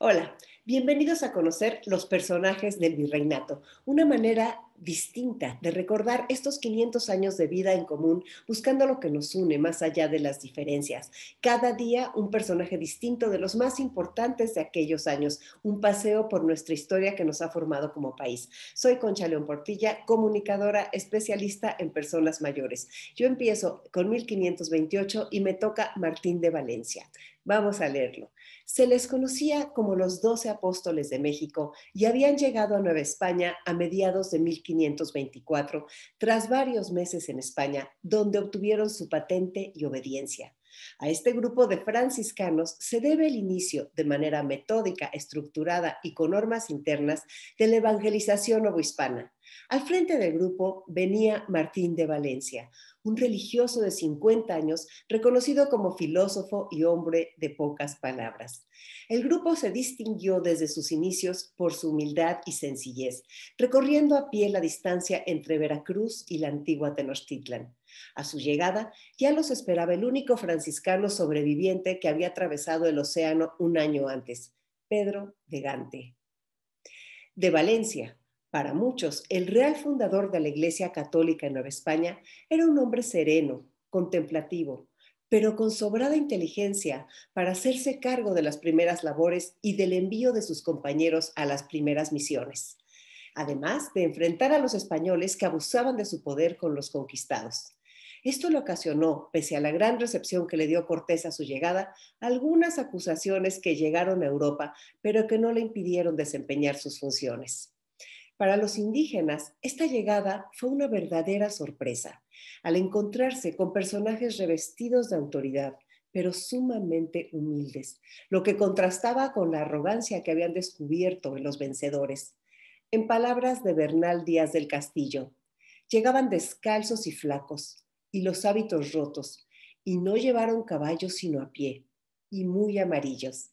Hola, bienvenidos a conocer los personajes del virreinato, una manera distinta de recordar estos 500 años de vida en común, buscando lo que nos une más allá de las diferencias. Cada día un personaje distinto de los más importantes de aquellos años, un paseo por nuestra historia que nos ha formado como país. Soy Concha León Portilla, comunicadora especialista en personas mayores. Yo empiezo con 1528 y me toca Martín de Valencia. Vamos a leerlo. Se les conocía como los doce apóstoles de México y habían llegado a Nueva España a mediados de 1524, tras varios meses en España, donde obtuvieron su patente y obediencia. A este grupo de franciscanos se debe el inicio, de manera metódica, estructurada y con normas internas, de la evangelización novohispana. Al frente del grupo venía Martín de Valencia, un religioso de 50 años reconocido como filósofo y hombre de pocas palabras. El grupo se distinguió desde sus inicios por su humildad y sencillez, recorriendo a pie la distancia entre Veracruz y la antigua Tenochtitlan. A su llegada ya los esperaba el único franciscano sobreviviente que había atravesado el océano un año antes, Pedro de Gante. De Valencia, para muchos, el real fundador de la Iglesia Católica en Nueva España era un hombre sereno, contemplativo, pero con sobrada inteligencia para hacerse cargo de las primeras labores y del envío de sus compañeros a las primeras misiones, además de enfrentar a los españoles que abusaban de su poder con los conquistados. Esto le ocasionó, pese a la gran recepción que le dio Cortés a su llegada, algunas acusaciones que llegaron a Europa, pero que no le impidieron desempeñar sus funciones. Para los indígenas, esta llegada fue una verdadera sorpresa, al encontrarse con personajes revestidos de autoridad, pero sumamente humildes, lo que contrastaba con la arrogancia que habían descubierto en los vencedores. En palabras de Bernal Díaz del Castillo, llegaban descalzos y flacos, y los hábitos rotos, y no llevaron caballos sino a pie, y muy amarillos.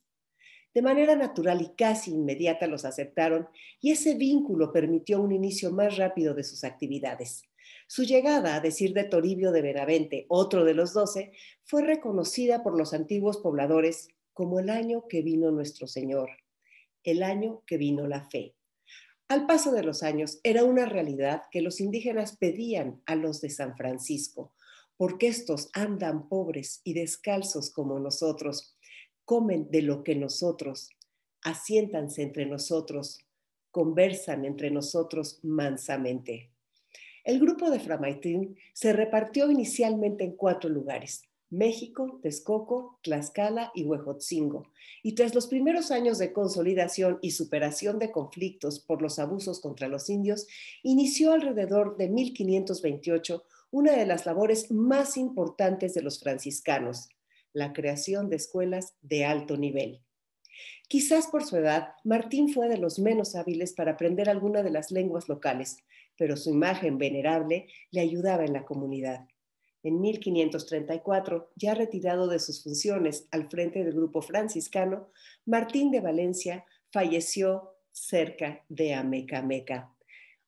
De manera natural y casi inmediata los aceptaron y ese vínculo permitió un inicio más rápido de sus actividades. Su llegada, a decir de Toribio de Benavente, otro de los doce, fue reconocida por los antiguos pobladores como el año que vino nuestro Señor, el año que vino la fe. Al paso de los años era una realidad que los indígenas pedían a los de San Francisco, porque estos andan pobres y descalzos como nosotros, comen de lo que nosotros, asiéntanse entre nosotros, conversan entre nosotros mansamente. El grupo de Framaitín se repartió inicialmente en cuatro lugares, México, Texcoco, Tlaxcala y Huejotzingo, y tras los primeros años de consolidación y superación de conflictos por los abusos contra los indios, inició alrededor de 1528 una de las labores más importantes de los franciscanos, la creación de escuelas de alto nivel. Quizás por su edad, Martín fue de los menos hábiles para aprender alguna de las lenguas locales, pero su imagen venerable le ayudaba en la comunidad. En 1534, ya retirado de sus funciones al frente del grupo franciscano, Martín de Valencia falleció cerca de Amecameca.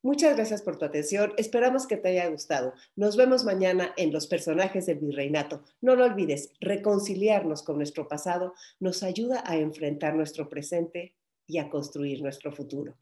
Muchas gracias por tu atención. Esperamos que te haya gustado. Nos vemos mañana en Los personajes del virreinato. No lo olvides, reconciliarnos con nuestro pasado nos ayuda a enfrentar nuestro presente y a construir nuestro futuro.